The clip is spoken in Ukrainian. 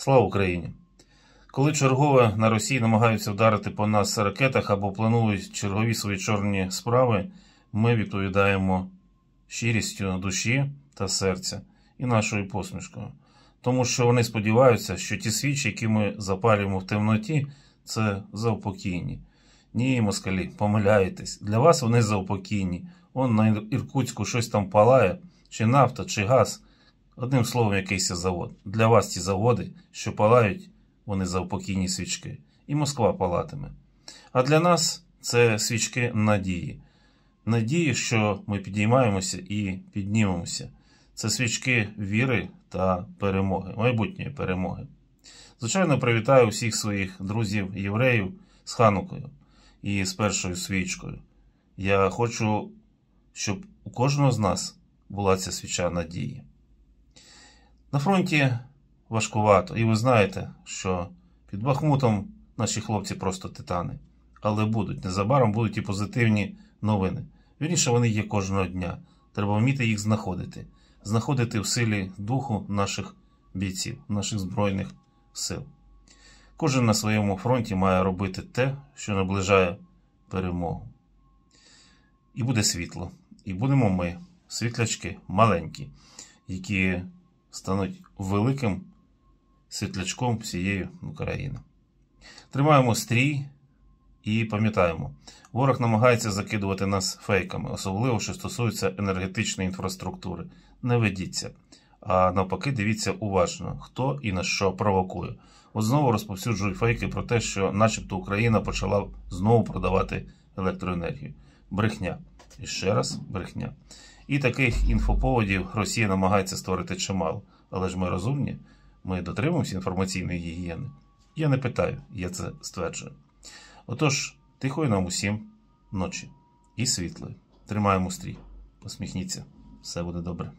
Слава Україні! Коли чергове на Росії намагаються вдарити по нас ракетах або планують чергові свої чорні справи, ми відповідаємо щирістю душі та серця і нашою посмішкою, тому що вони сподіваються, що ті свічі, які ми запалюємо в темноті, це заупокійні. Ні, москалі, помиляєтесь. Для вас вони заупокійні. Он на Іркутську щось там палає, чи нафта, чи газ. Одним словом, якийсь завод. Для вас ті заводи, що палають, вони завпокійні свічки, і Москва палатиме. А для нас це свічки надії. Надії, що ми підіймаємося і піднімемося. Це свічки віри та перемоги, майбутньої перемоги. Звичайно, привітаю всіх своїх друзів-євреїв з ханукою і з першою свічкою. Я хочу, щоб у кожного з нас була ця свіча надії. На фронті важкувато, і ви знаєте, що під Бахмутом наші хлопці просто титани. Але будуть незабаром будуть і позитивні новини. Вірніше вони є кожного дня. Треба вміти їх знаходити, знаходити в силі духу наших бійців, наших збройних сил. Кожен на своєму фронті має робити те, що наближає перемогу. І буде світло. І будемо ми, світлячки маленькі, які стануть великим світлячком всієї України. Тримаємо стрій і пам'ятаємо, ворог намагається закидувати нас фейками, особливо що стосується енергетичної інфраструктури. Не ведіться. А навпаки, дивіться уважно, хто і на що провокує. От знову розповсюджують фейки про те, що, начебто, Україна почала знову продавати електроенергію. Брехня. І ще раз брехня. І таких інфоповодів Росія намагається створити чимало. Але ж ми розумні, ми дотримуємося інформаційної гігієни. Я не питаю, я це стверджую. Отож, тихої нам усім ночі і світлої. Тримаємо стрій. Посміхніться, все буде добре.